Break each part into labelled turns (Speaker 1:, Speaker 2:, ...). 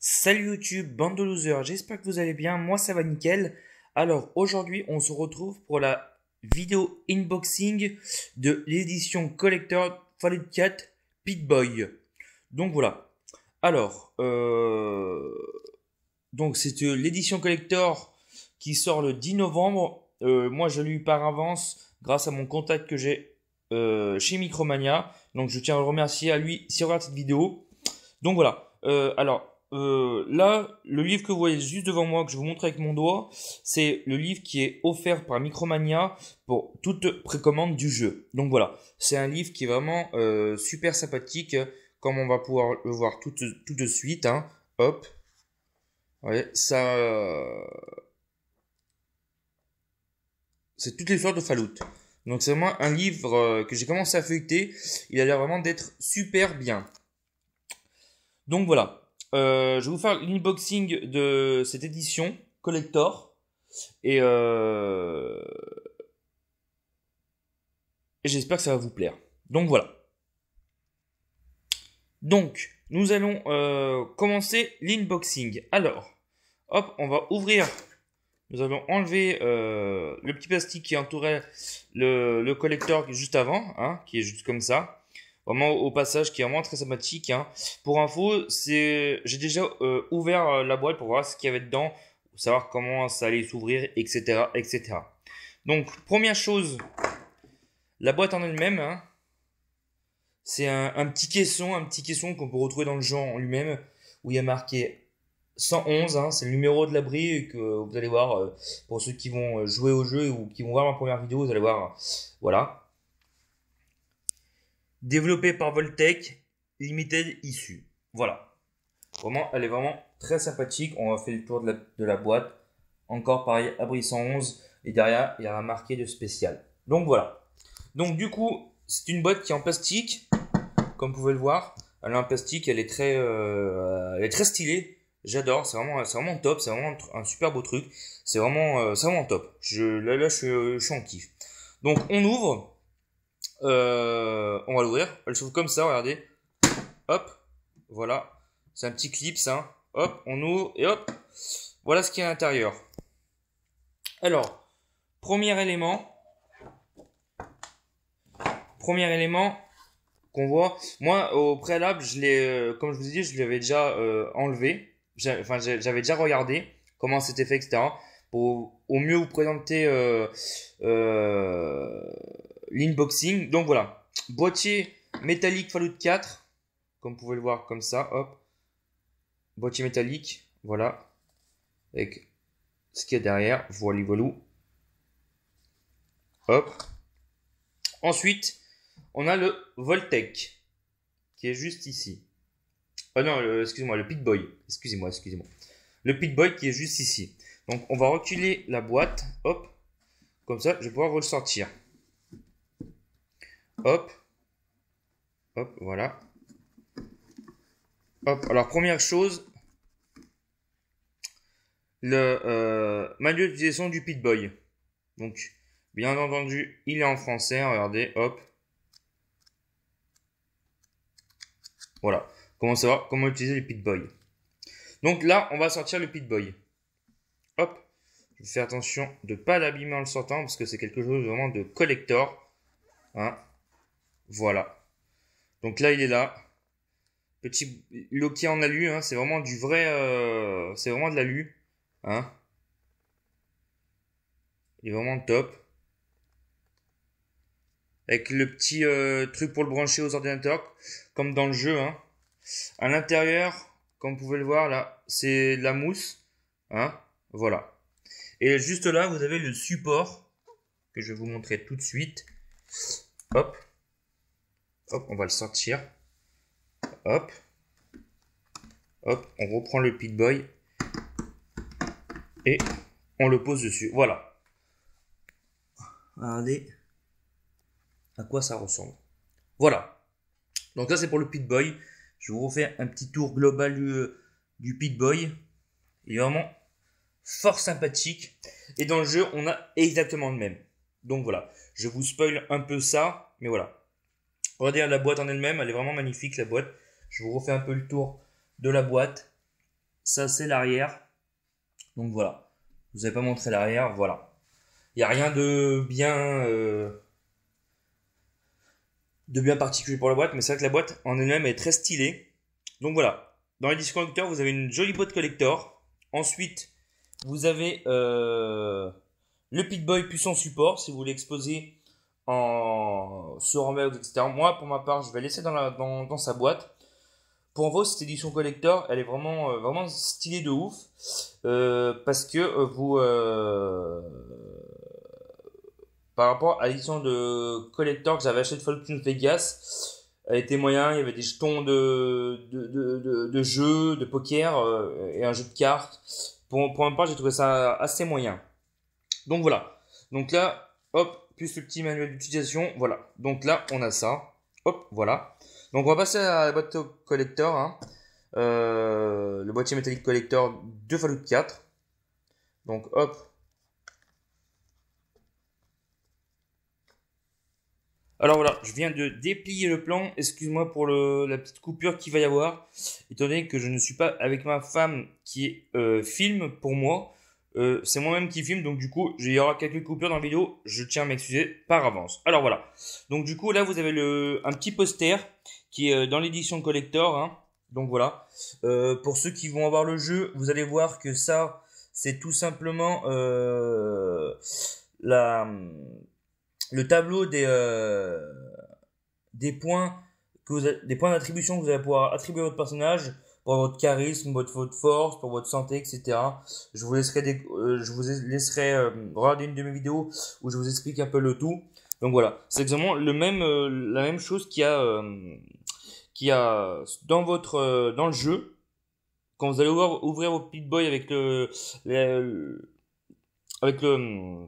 Speaker 1: Salut YouTube, bande de losers, j'espère que vous allez bien, moi ça va nickel. Alors aujourd'hui on se retrouve pour la vidéo unboxing de l'édition collector Fallout 4 Pit Boy. Donc voilà. Alors, euh, donc c'est euh, l'édition collector qui sort le 10 novembre. Euh, moi je l'ai eu par avance grâce à mon contact que j'ai chez Micromania. Donc je tiens à le remercier à lui si regarde cette vidéo. Donc voilà. alors euh, là, le livre que vous voyez juste devant moi, que je vous montre avec mon doigt, c'est le livre qui est offert par Micromania pour toute précommande du jeu. Donc voilà, c'est un livre qui est vraiment euh, super sympathique, comme on va pouvoir le voir tout, tout de suite. Hein. Hop. Ouais, ça... C'est les sortes de Fallout. Donc c'est vraiment un livre euh, que j'ai commencé à feuilleter. Il a l'air vraiment d'être super bien. Donc voilà, euh, je vais vous faire l'unboxing de cette édition collector. Et, euh, j'espère que ça va vous plaire. Donc voilà. Donc, nous allons euh, commencer l'inboxing. Alors, hop, on va ouvrir. Nous allons enlever le petit plastique qui entourait le, collector juste avant, hein, qui est juste comme ça. Vraiment au passage, qui est vraiment très sympathique. Hein. Pour info, c'est j'ai déjà euh, ouvert euh, la boîte pour voir ce qu'il y avait dedans, savoir comment ça allait s'ouvrir, etc., etc. Donc première chose, la boîte en elle-même. Hein, c'est un, petit caisson, un petit caisson qu'on peut retrouver dans le genre lui-même, où il y a marqué 111, hein, c'est le numéro de l'abri que vous allez voir euh, pour ceux qui vont jouer au jeu ou qui vont voir ma première vidéo, vous allez voir, voilà développé par Voltech, Limited Issue. Voilà. Vraiment, elle est vraiment très sympathique. On va faire le tour de la, boîte. Encore pareil, abri 111. Et derrière, il y a un marqué de spécial. Donc voilà. Donc du coup, c'est une boîte qui est en plastique. Comme vous pouvez le voir. Elle est en plastique. Elle est très, euh, elle est très stylée. J'adore. C'est vraiment, vraiment top. C'est vraiment un super beau truc. C'est vraiment, euh, vraiment top. Je, là, là je suis en kiff. Donc on ouvre. Euh, on va l'ouvrir. Elle s'ouvre comme ça, regardez. Hop, voilà. C'est un petit clip, ça. Hein. Hop, on ouvre et hop. Voilà ce qu'il y a à l'intérieur. Alors, premier élément. Premier élément qu'on voit. Moi, au préalable, je l'ai, euh, comme je vous ai dit, je l'avais déjà euh, enlevé. Enfin, j'avais déjà regardé comment c'était fait, etc. Pour au mieux vous présenter l'inboxing. Donc voilà, boîtier métallique Fallout 4, comme vous pouvez le voir comme ça, hop. Boîtier métallique, voilà, avec ce qu'il y a derrière, voilà voilou. Hop. Ensuite, on a le Voltec, qui est juste ici. Ah non, excusez-moi, le Pit Boy. Excusez-moi, excusez-moi. Le Pit Boy qui est juste ici. Donc, on va reculer la boîte. Hop. Comme ça, je vais pouvoir ressortir. Hop. Hop, voilà. Hop, alors première chose, le euh, manuel d'utilisation du Pit Boy. Donc, bien entendu, il est en français, regardez, hop. Voilà, comment savoir comment utiliser le Pit Boy. Donc là, on va sortir le Pit Boy. Hop, je fais attention de ne pas l'abîmer en le sortant, parce que c'est quelque chose vraiment de collector. Hein. Voilà. Donc là, il est là. Petit loquet en alu, hein, c'est vraiment du vrai. Euh, c'est vraiment de l'alu. Hein. Il est vraiment top. Avec le petit euh, truc pour le brancher aux ordinateurs, comme dans le jeu. Hein. À l'intérieur, comme vous pouvez le voir là, c'est de la mousse. Hein. voilà. Et juste là, vous avez le support que je vais vous montrer tout de suite. Hop. Hop, on va le sortir. Hop. Hop, on reprend le Pit Boy. Et on le pose dessus. Voilà. Regardez à quoi ça ressemble. Voilà. Donc ça, c'est pour le Pit Boy. Je vous refais un petit tour global du, euh, du Pit Boy. Il est vraiment fort sympathique. Et dans le jeu, on a exactement le même. Donc voilà. Je vous spoil un peu ça. Mais voilà. On dire la boîte en elle-même, elle est vraiment magnifique la boîte. Je vous refais un peu le tour de la boîte. Ça c'est l'arrière. Donc voilà. Je vous avez pas montré l'arrière, voilà. Il n'y a rien de bien euh, de bien particulier pour la boîte, mais c'est vrai que la boîte en elle-même est très stylée. Donc voilà. Dans les disques vous avez une jolie boîte collector. Ensuite, vous avez euh, le Pit Boy puissant support si vous voulez exposer en sur Embed, etc. Moi, pour ma part, je vais laisser dans, la, dans, dans sa boîte. Pour vous, cette édition collector, elle est vraiment, euh, vraiment stylée de ouf. Euh, parce que euh, vous. par rapport à l'édition de collector que j'avais acheté de Falcon Vegas, elle était moyen. Il y avait des jetons de, de, de, jeux, de poker et un jeu de cartes. Pour, pour ma part, j'ai trouvé ça assez moyen. Donc voilà. Donc là, hop, plus le petit manuel d'utilisation. Voilà. Donc là, on a ça. Hop, voilà. Donc on va passer à la boîte collector. Hein. Euh, le boîtier métallique collector de Fallout 4 Donc hop. Alors voilà, je viens de déplier le plan. Excuse-moi pour la petite coupure qu'il va y avoir. Étant donné que je ne suis pas avec ma femme qui est euh, pour moi. Euh, c'est moi-même qui filme, donc du coup, il y aura quelques coupures dans la vidéo. Je tiens à m'excuser par avance. Alors voilà. Donc du coup, là, vous avez le, un petit poster qui est euh, dans l'édition collector. Hein. Donc voilà. Euh, pour ceux qui vont avoir le jeu, vous allez voir que ça, c'est tout simplement la, le tableau des, des points des points d'attribution que vous allez pouvoir attribuer à votre personnage pour votre charisme, votre, force, pour votre santé, etc. Je vous laisserai, des, euh, je vous laisserai euh, regarder une de mes vidéos où je vous explique un peu le tout. Donc voilà, c'est exactement le même, euh, la même chose qu'il y a, qui a dans, votre, dans le jeu. Quand vous allez ouvrir, ouvrir vos Pit Boy avec le, avec le,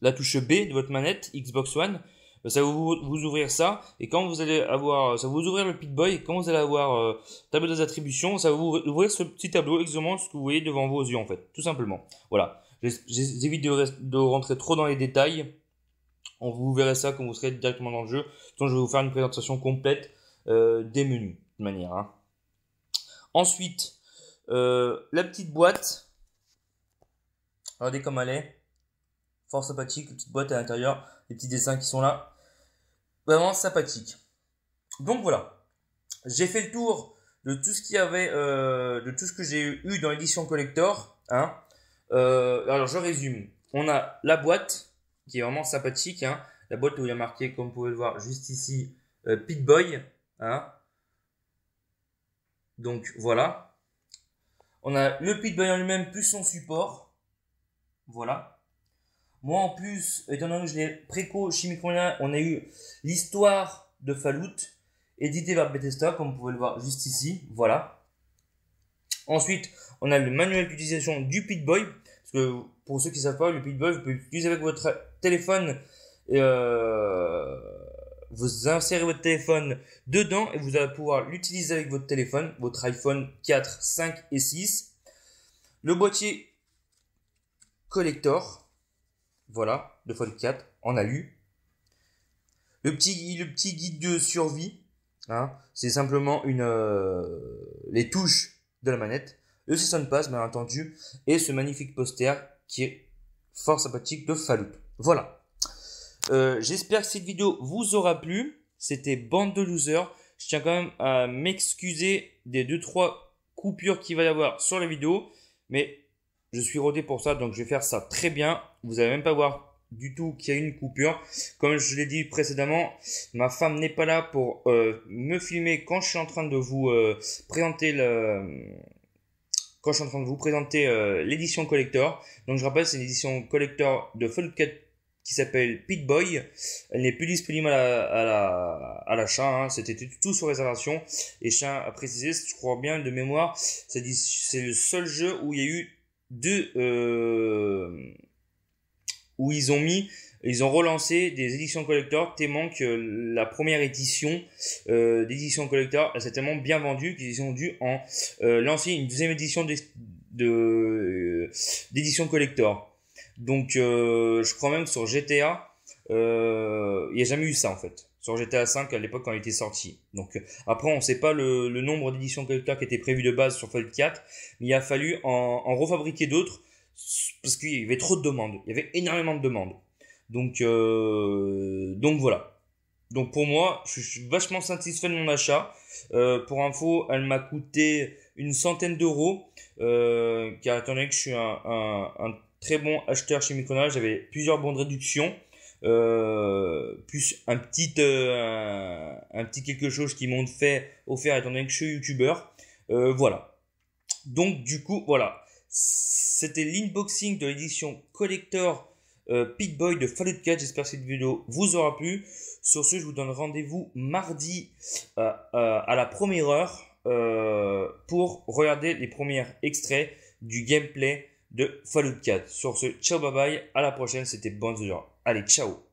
Speaker 1: la touche B de votre manette Xbox One, bah, ça va vous, ouvrir ça, et quand vous allez avoir, euh, ça vous ouvrir le Pitboy, et quand vous allez avoir euh, tableau des attributions, ça va vous ouvrir ce petit tableau exactement ce que vous voyez devant vos yeux en fait, tout simplement. Voilà, j'évite de, rentrer trop dans les détails, on vous verrez ça quand vous serez directement dans le jeu, Donc je vais vous faire une présentation complète euh, des menus, de manière. Hein. Ensuite, la petite boîte, regardez comme elle est, fort sympathique, petite boîte à l'intérieur, les petits dessins qui sont là vraiment sympathique. Donc voilà, j'ai fait le tour de tout ce qu'il y avait, euh, de tout ce que j'ai eu dans l'édition collector. Hein. Euh, alors je résume. On a la boîte qui est vraiment sympathique. Hein. La boîte où il y a marqué, comme vous pouvez le voir juste ici, pitboy euh, Pit Boy. Hein. Donc voilà. On a le Pit Boy en lui-même plus son support. Voilà. Moi, en plus, étant donné que je l'ai préco chimique on a eu l'histoire de Fallout, édité par Bethesda, comme vous pouvez le voir juste ici. Voilà. Ensuite, on a le manuel d'utilisation du Pit Boy. Parce que pour ceux qui ne savent pas, le Pit Boy, vous pouvez l'utiliser avec votre téléphone. Euh, vous insérez votre téléphone dedans et vous allez pouvoir l'utiliser avec votre téléphone, votre iPhone 4, 5 et 6. Le boîtier collector voilà, 2 x 4, on a lu. Le petit, le petit guide de survie, hein, c'est simplement une, euh, les touches de la manette, le season pass bien entendu, et ce magnifique poster qui est fort sympathique de Fallout. Voilà. Euh, j'espère que cette vidéo vous aura plu. C'était Bande de Losers. Je tiens quand même à m'excuser des deux trois coupures qu'il va y avoir sur la vidéo. Mais je suis rodé pour ça, donc je vais faire ça très bien. Vous n'allez même pas voir du tout qu'il y a une coupure. Comme je l'ai dit précédemment, ma femme n'est pas là pour euh, me filmer quand je suis en train de vous euh, présenter le quand je suis en train de vous présenter euh, l'édition collector. Donc je rappelle, c'est une édition collector de Cat qui s'appelle Pit Boy. Elle n'est plus disponible à l'achat. La, à la hein. C'était tout sur réservation. Et je tiens à préciser, je crois bien de mémoire, c'est le seul jeu où il y a eu de euh, où ils ont mis ils ont relancé des éditions collector tellement que la première édition euh, d'édition collector a s'est tellement bien vendue qu'ils ont dû en euh, lancer une deuxième édition d'édition collector donc je crois même sur GTA il euh, n'y a jamais eu ça en fait sur GTA 5 à l'époque quand il était sorti. Donc euh, après on ne sait pas le, nombre d'éditions Delta qui était prévu de base sur Fallout 4, mais il a fallu en, refabriquer d'autres parce qu'il y avait trop de demandes, il y avait énormément de demandes. Donc euh, donc voilà. Donc pour moi, je suis vachement satisfait de mon achat. pour info, elle m'a coûté une centaine d'euros, car étant donné que je suis un, très bon acheteur chez Micronal, j'avais plusieurs bons de réduction euh, plus euh, un petit, quelque chose qui m'ont fait offert étant donné que je suis youtubeur. Euh, voilà. Donc du coup, voilà. C'était l'inboxing de l'édition collector Pit Boy de Fallout 4. J'espère que cette vidéo vous aura plu. Sur ce, je vous donne rendez-vous mardi à la première heure pour regarder les premiers extraits du gameplay de Fallout 4. Sur ce, ciao bye bye, à la prochaine, c'était journée. Allez, ciao